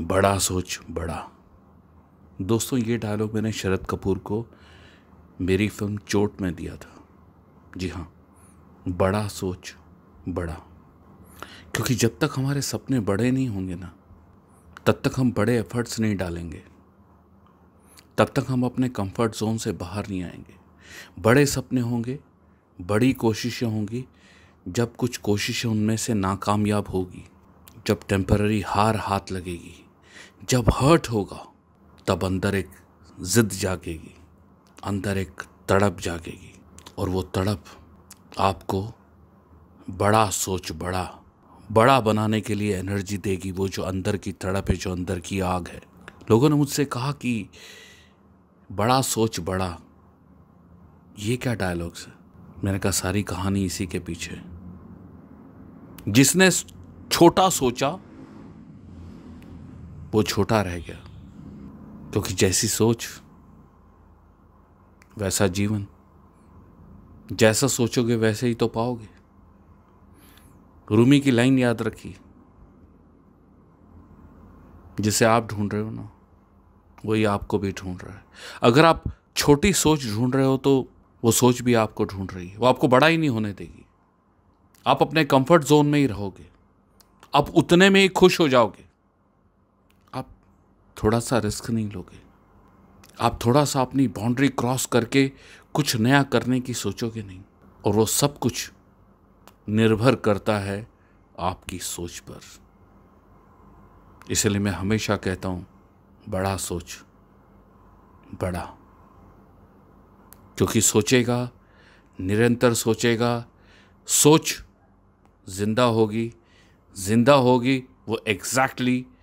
बड़ा सोच बड़ा दोस्तों ये डायलॉग मैंने शरद कपूर को मेरी फिल्म चोट में दिया था जी हाँ बड़ा सोच बड़ा क्योंकि जब तक हमारे सपने बड़े नहीं होंगे ना तब तक हम बड़े एफर्ट्स नहीं डालेंगे तब तक हम अपने कंफर्ट जोन से बाहर नहीं आएंगे बड़े सपने होंगे बड़ी कोशिशें होंगी जब कुछ कोशिशें उनमें से नाकामयाब होगी जब टेम्पररी हार हाथ लगेगी जब हर्ट होगा तब अंदर एक ज़िद जागेगी अंदर एक तड़प जागेगी और वो तड़प आपको बड़ा सोच बड़ा बड़ा बनाने के लिए एनर्जी देगी वो जो अंदर की तड़प है जो अंदर की आग है लोगों ने मुझसे कहा कि बड़ा सोच बड़ा ये क्या डायलॉग्स है मैंने कहा सारी कहानी इसी के पीछे जिसने छोटा सोचा वो छोटा रह गया क्योंकि जैसी सोच वैसा जीवन जैसा सोचोगे वैसे ही तो पाओगे रूमी की लाइन याद रखी जिसे आप ढूंढ रहे हो ना वही आपको भी ढूंढ रहा है अगर आप छोटी सोच ढूंढ रहे हो तो वो सोच भी आपको ढूंढ रही है वो आपको बड़ा ही नहीं होने देगी आप अपने कंफर्ट जोन में ही रहोगे आप उतने में ही खुश हो जाओगे थोड़ा सा रिस्क नहीं लोगे आप थोड़ा सा अपनी बाउंड्री क्रॉस करके कुछ नया करने की सोचोगे नहीं और वो सब कुछ निर्भर करता है आपकी सोच पर इसलिए मैं हमेशा कहता हूँ बड़ा सोच बड़ा क्योंकि सोचेगा निरंतर सोचेगा सोच जिंदा होगी जिंदा होगी वो एग्जैक्टली exactly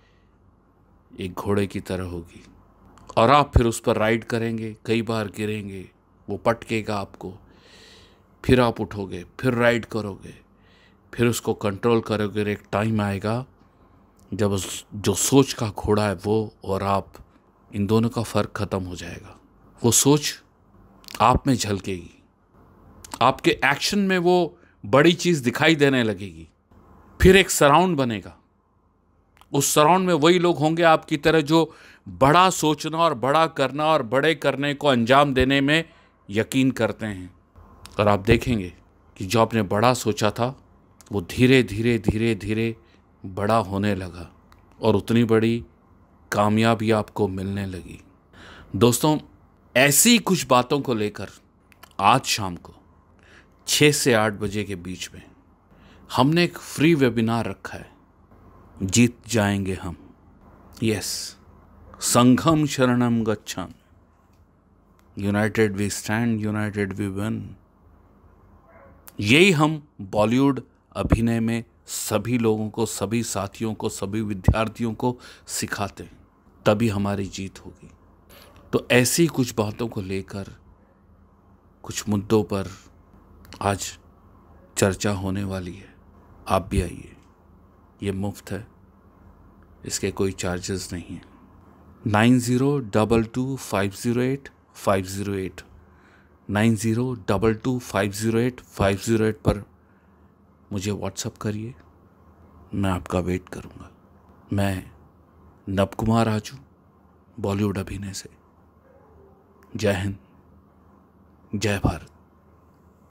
एक घोड़े की तरह होगी और आप फिर उस पर राइड करेंगे कई बार गिरेंगे वो पटकेगा आपको फिर आप उठोगे फिर राइड करोगे फिर उसको कंट्रोल करोगे एक टाइम आएगा जब उस जो सोच का घोड़ा है वो और आप इन दोनों का फ़र्क ख़त्म हो जाएगा वो सोच आप में झलकेगी आपके एक्शन में वो बड़ी चीज़ दिखाई देने लगेगी फिर एक सराउंड बनेगा उस सराउंड में वही लोग होंगे आपकी तरह जो बड़ा सोचना और बड़ा करना और बड़े करने को अंजाम देने में यकीन करते हैं और आप देखेंगे कि जो आपने बड़ा सोचा था वो धीरे धीरे धीरे धीरे बड़ा होने लगा और उतनी बड़ी कामयाबी आपको मिलने लगी दोस्तों ऐसी कुछ बातों को लेकर आज शाम को छः से आठ बजे के बीच में हमने एक फ्री वेबिनार रखा है जीत जाएंगे हम यस संघम शरणम गच्छम united we stand united we won यही हम बॉलीवुड अभिनय में सभी लोगों को सभी साथियों को सभी विद्यार्थियों को सिखाते हैं तभी हमारी जीत होगी तो ऐसी कुछ बातों को लेकर कुछ मुद्दों पर आज चर्चा होने वाली है आप भी आइए ये मुफ्त है इसके कोई चार्जेस नहीं हैं nine zero double two five zero eight five zero eight nine zero double two five zero eight five zero eight पर मुझे व्हाट्सअप करिए मैं आपका वेट करूँगा मैं नब कुमार राजू बॉलीवुड अभिनय से जय हिंद जय भारत